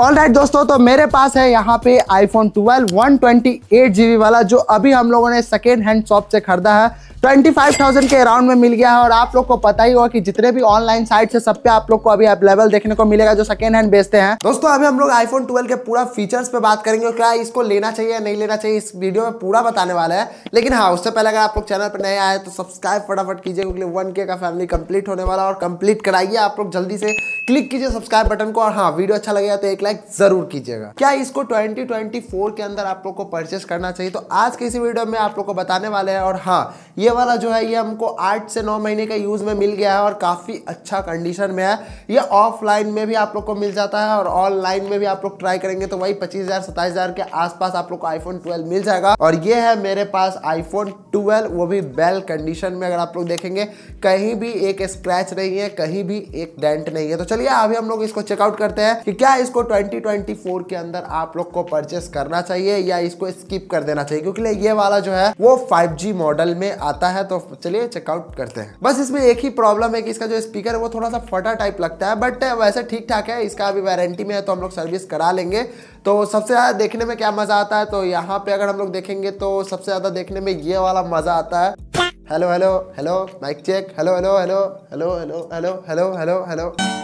all right right, दोस्तों तो मेरे पास है यहाँ पे आईफोन 12 128 जीबी वाला जो अभी हम लोगों ने सेकेंड हैंड शॉप से खरीदा है 25,000 के अराउंड में मिल गया है और आप लोग को पता ही होगा कि जितने भी ऑनलाइन साइट है सब पे आप लोग को अभी अवेलेबल देखने को मिलेगा जो सेकेंड हैंड बेचते हैं दोस्तों अभी हम लोग आईफोन 12 के पूरा फीचर्स पे बात करेंगे क्या इसको लेना चाहिए या नहीं लेना चाहिए इस वीडियो में पूरा बताने वाला है लेकिन हाँ उससे पहले अगर आप लोग चैनल पर नए आए तो सब्सक्राइब फटाफट कीजिए क्योंकि वन का फैमिली कंप्लीट होने वाला और कंप्लीट कराइए आप लोग जल्दी से क्लिक कीजिए सब्सक्राइब बटन को और हाँ वीडियो अच्छा लगेगा तो एक लाइक जरूर कीजिएगा क्या इसको ट्वेंटी के अंदर आप लोग को परचेस करना चाहिए तो आज के इसी वीडियो में आप लोग को बताने वाले हैं और हाँ ये वाला जो है ये हमको आठ से नौ महीने का यूज़ में मिल गया है और काफ़ी अच्छा कंडीशन में है ये ऑफलाइन में भी आप लोग को मिल जाता है और ऑनलाइन में भी आप लोग ट्राई करेंगे तो वही पच्चीस हज़ार सत्ताईस के आसपास आप लोग को आईफोन ट्वेल्व मिल जाएगा और ये है मेरे पास आईफोन ट्वेल्व वो भी बेल कंडीशन में अगर आप लोग देखेंगे कहीं भी एक स्क्रैच नहीं है कहीं भी एक डेंट नहीं है तो चलिए अभी हम लोग इसको चेकआउट करते हैं कि क्या इसको 2024 के अंदर आप लोग को परचेस करना चाहिए या इसको स्किप कर देना चाहिए क्योंकि ये वाला जो है वो 5G मॉडल में आता आता है तो चलिए चेकआउट करते हैं बस इसमें एक ही प्रॉब्लम है कि इसका जो स्पीकर है वो थोड़ा सा फटा टाइप लगता है बट वैसे ठीक ठाक है इसका अभी वारंटी में है तो हम लोग सर्विस करा लेंगे तो सबसे ज़्यादा देखने में क्या मज़ा आता है तो यहाँ पे अगर हम लोग देखेंगे तो सबसे ज़्यादा देखने में ये वाला मज़ा आता है hello hello hello mike check hello hello hello hello hello hello hello hello hello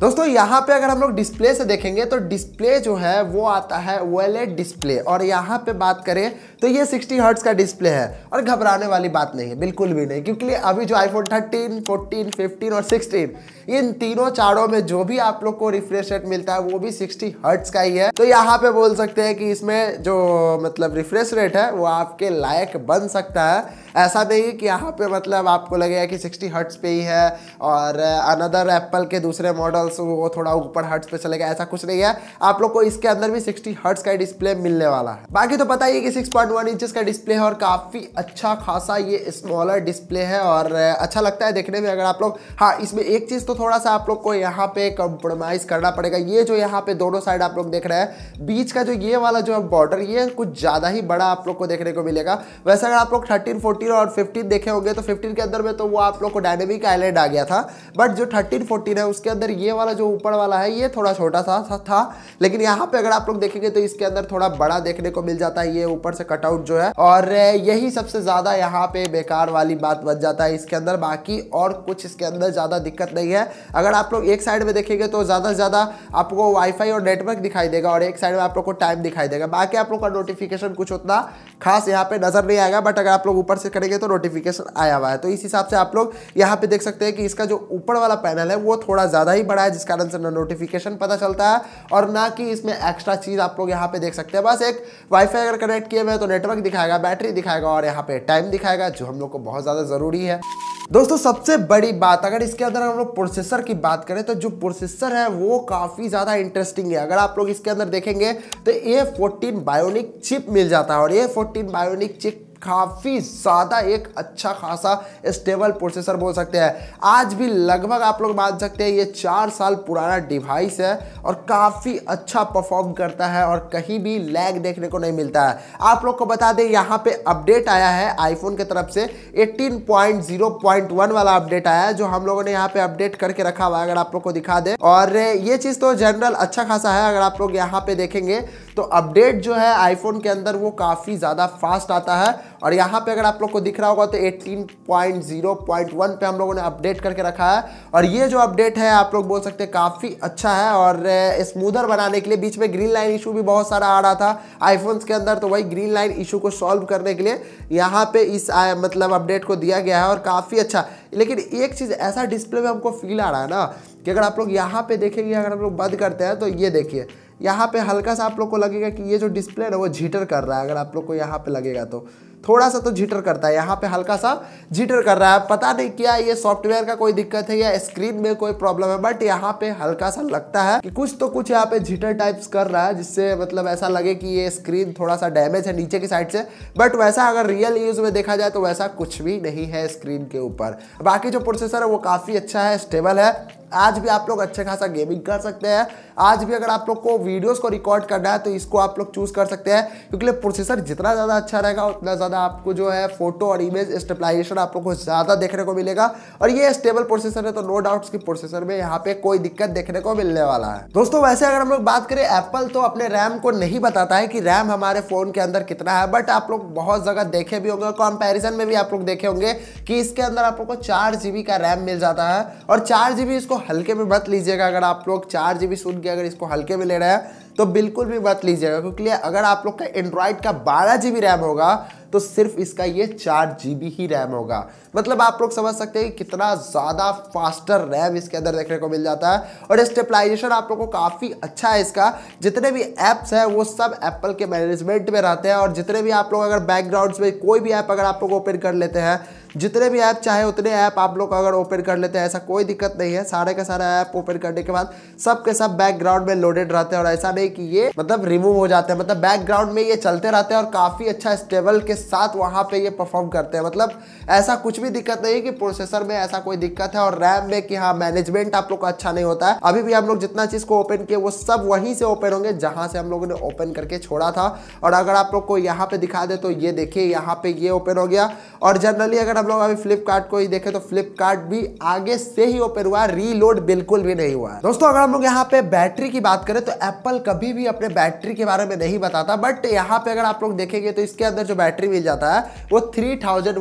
दोस्तों यहाँ पे अगर हम लोग डिस्प्ले से देखेंगे तो डिस्प्ले जो है वो आता है वेलेट डिस्प्ले और यहाँ पे बात करें तो ये 60 हर्ट्स का डिस्प्ले है और घबराने वाली बात नहीं है बिल्कुल भी नहीं क्योंकि अभी जो आईफोन 13, 14, 15 और 16 इन तीनों चारों में जो भी आप लोग को रिफ्रेश रेट मिलता है वो भी 60 हर्ट्स का ही है तो यहाँ पे बोल सकते हैं कि इसमें जो मतलब रिफ्रेश रेट है वो आपके लायक बन सकता है ऐसा नहीं कि यहाँ पे मतलब आपको लगेगा कि सिक्सटी हर्ट्स पे ही है और अनदर एप्पल के दूसरे मॉडल्स वो थोड़ा ऊपर हर्ट्स पे चलेगा ऐसा कुछ नहीं है आप लोग को इसके अंदर भी 60 हर्ट्स का डिस्प्ले मिलने वाला है बाकी तो पता ही है कि 6.1 पॉइंट इंचेस का डिस्प्ले है और काफ़ी अच्छा खासा ये स्मॉलर डिस्प्ले है और अच्छा लगता है देखने में अगर आप लोग हाँ इसमें एक चीज़ तो थोड़ा सा आप लोग को यहाँ पे कॉम्प्रोमाइज़ करना पड़ेगा ये जो यहाँ पे दोनों साइड आप लोग देख रहे हैं बीच का जो ये वाला जो है बॉर्डर ये कुछ ज़्यादा ही बड़ा आप लोग को देखने को मिलेगा वैसे अगर आप लोग थर्टीन फोर्टीन और फिफ्टीन देखे होंगे तो फिफ्टीन के अंदर में तो वो आप लोग को डायनेमिक आइलैंड आ गया था बट जो थर्टीन फोर्टीन है उसके अंदर ये वाला जो ऊपर वाला है ये थोड़ा छोटा सा था था लेकिन यहाँ पे अगर आप लोग देखेंगे तो इसके अंदर थोड़ा बड़ा देखने को मिल जाता है ये ऊपर से कटआउट जो है और यही सबसे ज़्यादा यहाँ पे बेकार वाली बात बच जाता है इसके अंदर बाकी और कुछ इसके अंदर ज़्यादा दिक्कत नहीं है अगर आप लोग एक साइड में देखेंगे तो ज़्यादा से ज़्यादा आपको वाईफाई और नेटवर्क दिखाई देगा और एक साइड में आप लोग को टाइम दिखाई देगा बाकी आप लोग का नोटिफिकेशन कुछ उतना खास यहाँ पे नज़र नहीं आएगा बट अगर आप लोग ऊपर से करेंगे तो नोटिफिकेशन आया हुआ है तो इस हिसाब से आप लोग यहाँ पे देख सकते हैं कि इसका जो ऊपर वाला पैनल है वो थोड़ा ज़्यादा ही बड़ा है जिस कारण से ना नोटिफिकेशन पता चलता है और ना कि इसमें एक्स्ट्रा चीज़ आप लोग यहाँ पे देख सकते हैं बस एक वाईफाई अगर कनेक्ट किए हुए तो नेटवर्क दिखाएगा बैटरी दिखाएगा और यहाँ पे टाइम दिखाएगा जो हम लोग को बहुत ज़्यादा ज़रूरी है दोस्तों सबसे बड़ी बात अगर इसके अंदर हम लोग प्रोसेसर की बात करें तो जो प्रोसेसर है वो काफ़ी ज़्यादा इंटरेस्टिंग है अगर आप लोग इसके अंदर देखेंगे तो ए फोर्टीन बायोनिक चिप मिल जाता है और ए फोर्टीन बायोनिक चिप काफ़ी ज़्यादा एक अच्छा खासा स्टेबल प्रोसेसर बोल सकते हैं आज भी लगभग आप लोग मान सकते हैं ये चार साल पुराना डिवाइस है और काफ़ी अच्छा परफॉर्म करता है और कहीं भी लैग देखने को नहीं मिलता है आप लोग को बता दें यहाँ पे अपडेट आया है आईफोन की तरफ से 18.0.1 वाला अपडेट आया है जो हम लोगों ने यहाँ पे अपडेट करके रखा हुआ है अगर आप लोग को दिखा दे और ये चीज़ तो जनरल अच्छा खासा है अगर आप लोग यहाँ पे देखेंगे तो अपडेट जो है आईफोन के अंदर वो काफ़ी ज़्यादा फास्ट आता है और यहाँ पे अगर आप लोग को दिख रहा होगा तो 18.0.1 पे हम लोगों ने अपडेट करके रखा है और ये जो अपडेट है आप लोग बोल सकते हैं काफ़ी अच्छा है और स्मूदर बनाने के लिए बीच में ग्रीन लाइन इशू भी बहुत सारा आ रहा था आईफोन्स के अंदर तो वही ग्रीन लाइन इशू को सॉल्व करने के लिए यहाँ पर इस आ, मतलब अपडेट को दिया गया है और काफ़ी अच्छा लेकिन एक चीज़ ऐसा डिस्प्ले में हमको फील आ रहा है ना कि अगर आप लोग यहाँ पे देखेंगे अगर हम लोग बंद करते हैं तो ये देखिए यहाँ पे हल्का सा आप लोग को लगेगा कि ये जो डिस्प्ले है वो झीटर कर रहा है अगर आप लोग को यहाँ पे लगेगा तो थोड़ा सा तो झीटर करता है यहाँ पे हल्का सा झीटर कर रहा है पता नहीं क्या ये सॉफ्टवेयर का कोई दिक्कत है या स्क्रीन में कोई प्रॉब्लम है बट यहाँ पे हल्का सा लगता है कि कुछ तो कुछ यहाँ पे झीटर टाइप्स कर रहा है जिससे मतलब ऐसा लगे कि ये स्क्रीन थोड़ा सा डैमेज है नीचे की साइड से बट वैसा अगर रियल यूज में देखा जाए तो वैसा कुछ भी नहीं है स्क्रीन के ऊपर बाकी जो प्रोसेसर है वो काफ़ी अच्छा है स्टेबल है आज भी आप लोग अच्छे खासा गेमिंग कर सकते हैं आज भी अगर आप लोग को वीडियोस को रिकॉर्ड करना है तो इसको आप लोग चूज़ कर सकते हैं क्योंकि प्रोसेसर जितना ज़्यादा अच्छा रहेगा उतना ज़्यादा आपको जो है फोटो और इमेज स्टेबलाइजेशन आप लोग को ज़्यादा देखने को मिलेगा और ये स्टेबल प्रोसेसर है तो नो डाउट की प्रोसेसर में यहाँ पे कोई दिक्कत देखने को मिलने वाला है दोस्तों वैसे अगर हम लोग बात करें एप्पल तो अपने रैम को नहीं बताता है कि रैम हमारे फ़ोन के अंदर कितना है बट आप लोग बहुत जगह देखे भी होंगे कंपेरिजन में भी आप लोग देखे होंगे कि इसके अंदर आप लोग को चार जीबी का रैम मिल जाता है और चार जीबी इसको हल्के में मत लीजिएगा अगर आप लोग चार जीबी सुन क्योंकि अगर इसको हल्के में ले रहे हैं तो बिल्कुल भी मत लीजिएगा क्योंकि अगर आप लोग का एंड्रॉयड का बारह जी रैम होगा तो सिर्फ इसका ये चार जी ही रैम होगा मतलब आप लोग समझ सकते हैं कि कितना ज़्यादा फास्टर रैम इसके अंदर देखने को मिल जाता है और स्टेपलाइजेशन आप लोग को काफ़ी अच्छा है इसका जितने भी ऐप्स हैं वो सब एप्पल के मैनेजमेंट में रहते हैं और जितने भी आप लोग अगर बैकग्राउंड्स में कोई भी ऐप अगर आप लोग ओपन कर लेते हैं जितने भी ऐप चाहे उतने ऐप आप लोग अगर ओपन कर लेते हैं ऐसा कोई दिक्कत नहीं है सारे का सारा ऐप ओपन करने के बाद सब के सब बैकग्राउंड में लोडेड रहते हैं और ऐसा नहीं कि ये मतलब रिमूव हो जाते हैं मतलब बैकग्राउंड में ये चलते रहते हैं और काफ़ी अच्छा स्टेबल के साथ वहाँ पर ये परफॉर्म करते हैं मतलब ऐसा कुछ भी दिक्कत नहीं है कि प्रोसेसर में ऐसा कोई दिक्कत है और रैम में कि हाँ मैनेजमेंट आप लोग का अच्छा नहीं होता है अभी भी हम लोग जितना चीज़ को ओपन किए वो सब वहीं से ओपन होंगे जहाँ से हम लोगों ने ओपन करके छोड़ा था और अगर आप लोग को यहाँ पे दिखा दे तो ये देखिए यहाँ पे ये ओपन हो गया और जनरली अगर आप लोग अभी फ्लिपकार्ट को ही देखे तो फ्लिपकार्ट भी आगे से ही ओपन हुआ रीलोड बिल्कुल भी नहीं हुआ दोस्तों अगर हम लोग यहाँ पे बैटरी की बात करें तो एप्पल कभी भी अपने बैटरी के बारे में नहीं बताता बट यहाँ पे अगर आप लोग देखेंगे तो इसके अंदर जो बैटरी मिल जाता है वो थ्री थाउजेंड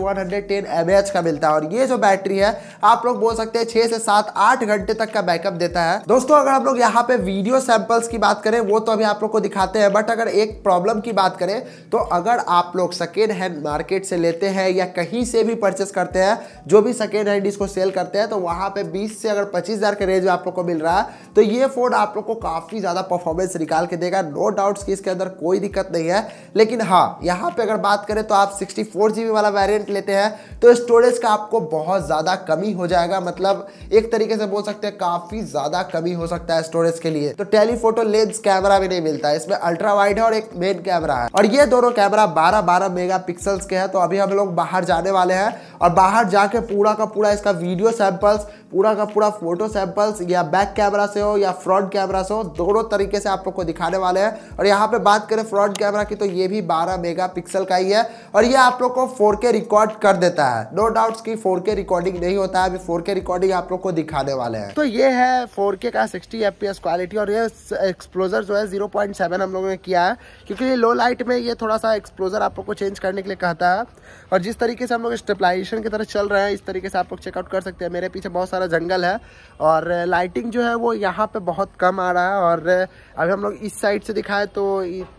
का मिलता है और ये जो बैटरी है आप लोग बोल सकते हैं छह से सात आठ घंटे तक का बैकअप देता है दोस्तों अगर आप लोग यहाँ पे वीडियो सैंपल्स की बात करें वो तो अभी आप लोग को दिखाते हैं बट अगर एक प्रॉब्लम की बात करें तो अगर आप लोग सेकेंड हैंड मार्केट से लेते हैं या कहीं से भी परचेस करते हैं जो भी सेकेंड हैंड इसको सेल करते हैं तो वहाँ पे 20 से अगर 25000 हज़ार के रेंज में आप लोग को मिल रहा है तो ये फ़ोन आप लोग को काफ़ी ज़्यादा परफॉर्मेंस निकाल के देगा नो डाउट्स कि इसके अंदर कोई दिक्कत नहीं है लेकिन हाँ यहाँ पर अगर बात करें तो आप सिक्सटी वाला वेरियंट लेते हैं तो स्टोरेज का आपको बहुत ज़्यादा कमी हो जाएगा मतलब एक तरीके से बोल सकते हैं काफ़ी ज़्यादा कमी हो सकता है स्टोरेज के लिए तो टेलीफोटो लेंस कैमरा भी नहीं मिलता है इसमें अल्ट्रा वाइड है और एक मेन कैमरा है और ये दोनों कैमरा 12 12 मेगापिक्सल्स के हैं तो अभी हम लोग बाहर जाने वाले हैं और बाहर जाके पूरा का पूरा इसका वीडियो सैंपल्स पूरा का पूरा फोटो सैंपल्स या बैक कैमरा से हो या फ्रॉड कैमरा से हो दोनों तरीके से आप लोग को दिखाने वाले हैं और यहाँ पे बात करें फ्रॉड कैमरा की तो ये भी 12 मेगापिक्सल का ही है और ये आप लोग को 4K रिकॉर्ड कर देता है नो no डाउट्स की 4K रिकॉर्डिंग नहीं होता है अभी 4K रिकॉर्डिंग आप लोग को दिखाने वाले हैं तो ये है के का सिक्सटी एफ क्वालिटी और ये एक्सप्लोजर जो है जीरो हम लोगों ने किया है क्योंकि लो लाइट में ये थोड़ा सा एक्सप्लोजर आप लोग को चेंज करने के लिए कहता है और जिस तरीके से हम लोग स्टेपलाइजेशन की तरह चल रहे हैं इस तरीके से आप लोग चेकआउट कर सकते हैं मेरे पीछे बहुत सारे सारा जंगल है और लाइटिंग जो है वो यहाँ पे बहुत कम आ रहा है और अभी हम लोग इस साइड से दिखाएं तो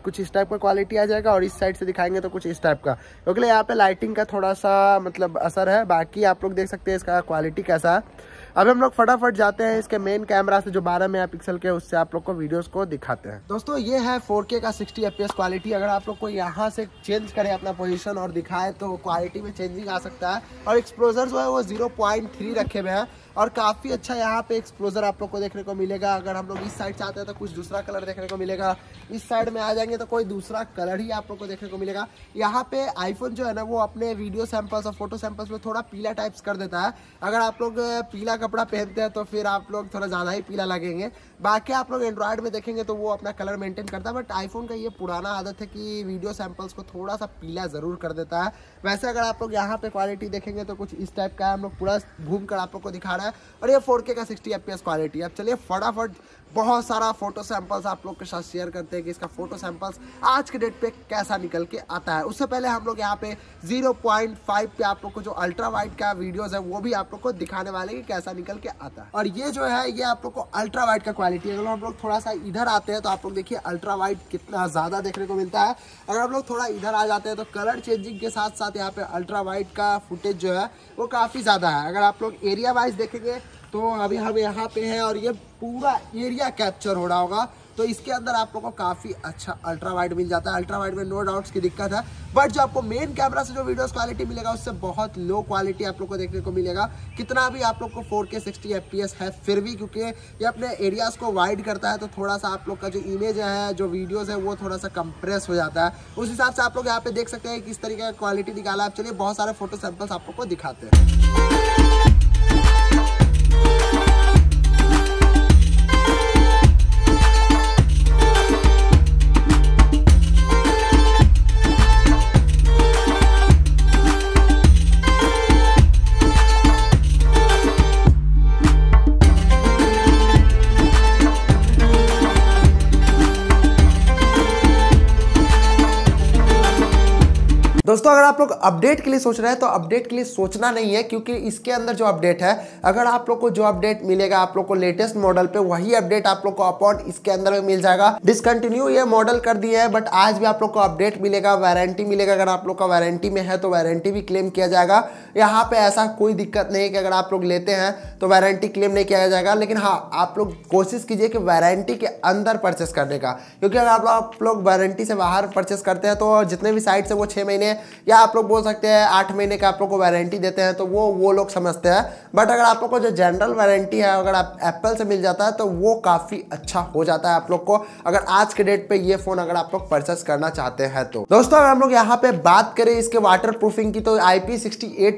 कुछ इस टाइप का क्वालिटी आ जाएगा और इस साइड से दिखाएंगे तो कुछ इस टाइप का क्योंकि यहाँ पे लाइटिंग का थोड़ा सा मतलब असर है बाकी आप लोग देख सकते हैं इसका क्वालिटी कैसा है अब हम लोग फटाफट जाते हैं इसके मेन कैमरा से जो 12 मेगा पिक्सल के उससे आप लोग को वीडियोस को दिखाते हैं दोस्तों ये है 4K का 60 FPS क्वालिटी अगर आप लोग को यहाँ से चेंज करें अपना पोजिशन और दिखाए तो क्वालिटी में चेंजिंग आ सकता है और एक्सप्लोजर जो है वो जीरो रखे हुए हैं और काफ़ी अच्छा यहाँ पे एक्सप्लोजर आप लोग को देखने को मिलेगा अगर हम लोग इस साइड से आते हैं तो कुछ दूसरा कलर देखने को मिलेगा इस साइड में आ जाएंगे तो कोई दूसरा कलर ही आप लोग को देखने को मिलेगा यहाँ पे आईफोन जो है ना वो अपने वीडियो सैम्पल्स और फोटो सैम्पल्स में थोड़ा पीला टाइप्स कर देता है अगर आप लोग पीला कपड़ा पहनते हैं तो फिर आप लोग थोड़ा ज़्यादा ही पीला लगेंगे बाकी आप लोग एंड्रॉयड में देखेंगे तो वो अपना कलर मेंटेन करता है बट आईफोन का ये पुराना आदत है कि वीडियो सैम्पल्स को थोड़ा सा पीला ज़रूर कर देता है वैसे अगर आप लोग यहाँ पे क्वालिटी देखेंगे तो कुछ इस टाइप का है हम लोग पूरा घूम कर आप लोग को दिखा रहा है और ये फोर का सिक्सटी एफ क्वालिटी है अब चलिए फटाफट बहुत सारा फोटो सैम्पल्स आप लोग के साथ शेयर करते हैं कि इसका फोटो सैम्पल्स आज के डेट पे कैसा निकल के आता है उससे पहले हम लोग यहाँ पे 0.5 पे आप लोग को जो अल्ट्रा वाइट का वीडियोस है वो भी आप लोग को दिखाने वाले कि कैसा निकल के आता है और ये जो है ये आप लोग को अल्ट्रा वाइट का क्वालिटी क्वालिटी अगर आप लोग थोड़ा सा इधर आते हैं तो आप लोग देखिए अल्ट्रा वाइट कितना ज़्यादा देखने को मिलता है अगर आप लोग थोड़ा इधर आ जाते हैं तो कलर चेंजिंग के साथ साथ यहाँ पे अल्ट्रा वाइट का फुटेज जो है वो काफ़ी ज़्यादा है अगर आप लोग एरिया वाइज देखेंगे तो अभी हम यहाँ पे हैं और ये पूरा एरिया कैप्चर हो रहा होगा तो इसके अंदर आप लोग को काफ़ी अच्छा अल्ट्रा वाइड मिल जाता है अल्ट्रा वाइड में नो डाउट्स की दिक्कत है बट जो आपको मेन कैमरा से जो वीडियोस क्वालिटी मिलेगा उससे बहुत लो क्वालिटी आप लोग को देखने को मिलेगा कितना भी आप लोग को फोर के सिक्सटी है फिर भी क्योंकि ये अपने एरियाज़ को वाइड करता है तो थोड़ा सा आप लोग का जो इमेज है जो वीडियोज़ है वो थोड़ा सा कंप्रेस हो जाता है उस हिसाब से आप लोग यहाँ पे देख सकते हैं किस तरीके का क्वालिटी निकाला है चलिए बहुत सारे फोटो सैम्पल्स आप लोग को दिखाते हैं दोस्तों अगर आप लोग अपडेट के लिए सोच रहे हैं तो अपडेट के लिए सोचना नहीं है क्योंकि इसके अंदर जो अपडेट है अगर आप लोग को जो अपडेट मिलेगा आप लोग को लेटेस्ट मॉडल पे वही अपडेट आप लोग को अपॉन इसके अंदर में मिल जाएगा डिसकंटिन्यू ये मॉडल कर दिया है बट आज भी आप लोग को अपडेट मिलेगा वारंटी मिलेगा अगर आप लोग का वारंटी में है तो वारंटी भी क्लेम किया जाएगा यहाँ पे ऐसा कोई दिक्कत नहीं कि अगर आप लोग लेते हैं तो वारंटी क्लेम नहीं किया जाएगा लेकिन हाँ आप लोग कोशिश कीजिए कि वारंटी के अंदर परचेस करने का क्योंकि अगर आप लोग वारंटी से बाहर परचेस करते हैं तो जितने भी साइट से वो छः महीने या आप लोग बोल सकते हैं आठ महीने का आप लोग को वारंटी देते हैं तो वो वो लोग समझते हैं बट अगर आप लोग को जो जनरल वारंटी है अगर आप एप्पल से मिल जाता है तो वो काफ़ी अच्छा हो जाता है आप लोग को अगर आज के डेट पर ये फ़ोन अगर आप लोग परचेस करना चाहते हैं तो दोस्तों अगर हम लोग यहाँ पर बात करें इसके वाटर प्रूफिंग की तो आई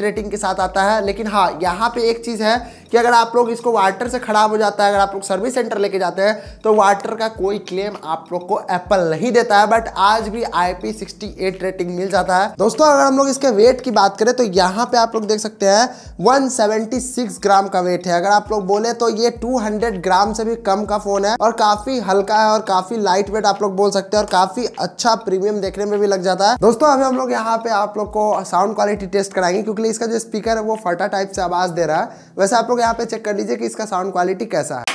रेटिंग के साथ आता है लेकिन हाँ यहाँ पर एक चीज़ है कि अगर आप लोग इसको वाटर से ख़राब हो जाता है अगर आप लोग सर्विस सेंटर लेके जाते हैं तो वाटर का कोई क्लेम आप लोग को एप्पल नहीं देता है बट आज भी आई सिक्सटी एट रेटिंग मिल जाता है दोस्तों अगर हम लोग इसके वेट की बात करें तो यहाँ पे आप लोग देख सकते हैं 176 ग्राम का वेट है अगर आप लोग बोले तो ये 200 ग्राम से भी कम का फोन है और काफी हल्का है और काफी लाइट वेट आप लोग बोल सकते हैं और काफी अच्छा प्रीमियम देखने में भी लग जाता है दोस्तों अभी हम लोग यहाँ पे आप लोग को साउंड क्वालिटी टेस्ट कराएंगे क्योंकि इसका जो स्पीकर है वो फटा टाइप से आवाज दे रहा है वैसे आप लोग यहाँ पे चेक कर लीजिए कि इसका साउंड क्वालिटी कैसा है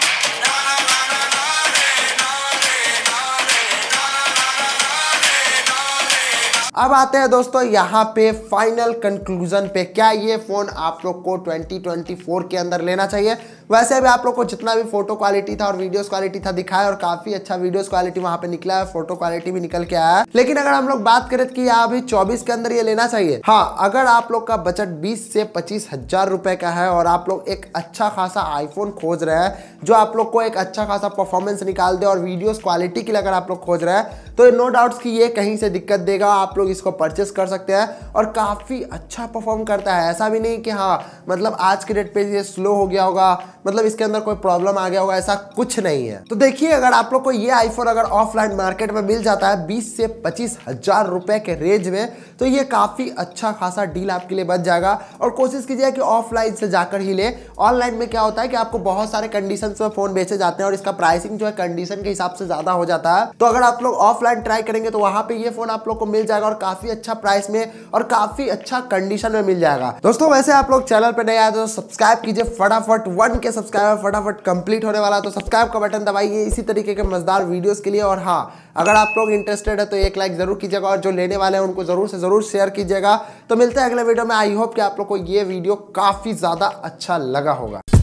अब आते हैं दोस्तों यहाँ पे फाइनल कंक्लूजन पे क्या ये फ़ोन आप लोग को 2024 के अंदर लेना चाहिए वैसे भी आप लोग को जितना भी फोटो क्वालिटी था और वीडियोस क्वालिटी था दिखाया और काफी अच्छा वीडियोस क्वालिटी वहां पे निकला है फोटो क्वालिटी भी निकल के आया है लेकिन अगर हम लोग बात करें कि अभी चौबीस के अंदर ये लेना चाहिए हाँ अगर आप लोग का बजट बीस से पच्चीस हजार रुपए का है और आप लोग एक अच्छा खासा आईफोन खोज रहे हैं जो आप लोग को एक अच्छा खासा परफॉर्मेंस निकाल दे और वीडियोस क्वालिटी की अगर आप लोग खोज रहे हैं तो नो डाउट्स कि ये कहीं से दिक्कत देगा आप लोग इसको परचेस कर सकते हैं और काफ़ी अच्छा परफॉर्म करता है ऐसा भी नहीं कि हाँ मतलब आज के डेट पे ये स्लो हो गया होगा मतलब इसके अंदर कोई प्रॉब्लम आ गया होगा ऐसा कुछ नहीं है तो देखिए अगर आप लोग को ये आईफोन अगर ऑफलाइन मार्केट में मिल जाता है बीस से पच्चीस हजार रुपए के रेंज में तो ये काफी अच्छा खासा डील आपके लिए बच जाएगा और कोशिश कीजिए कि ऑफलाइन से जाकर ही ले ऑनलाइन में क्या होता है कि आपको बहुत सारे कंडीशन में फोन बेचे जाते हैं और इसका प्राइसिंग जो है कंडीशन के हिसाब से ज्यादा हो जाता है तो अगर आप लोग ऑफलाइन ट्राई करेंगे तो वहां पर यह फोन आप लोग को मिल जाएगा और काफी अच्छा प्राइस में और काफी अच्छा कंडीशन में मिल जाएगा दोस्तों वैसे आप लोग चैनल पर नए आए तो सब्सक्राइब कीजिए फटाफट वन के का सब्सक्राइबर फटाफट कंप्लीट होने वाला है तो सब्सक्राइब का बटन दबाइए इसी तरीके के मज़ेदार वीडियोस के लिए और हाँ अगर आप लोग इंटरेस्टेड है तो एक लाइक ज़रूर कीजिएगा और जो लेने वाले हैं उनको ज़रूर से ज़रूर शेयर कीजिएगा तो मिलते हैं अगले वीडियो में आई होप कि आप लोग को ये वीडियो काफ़ी ज़्यादा अच्छा लगा होगा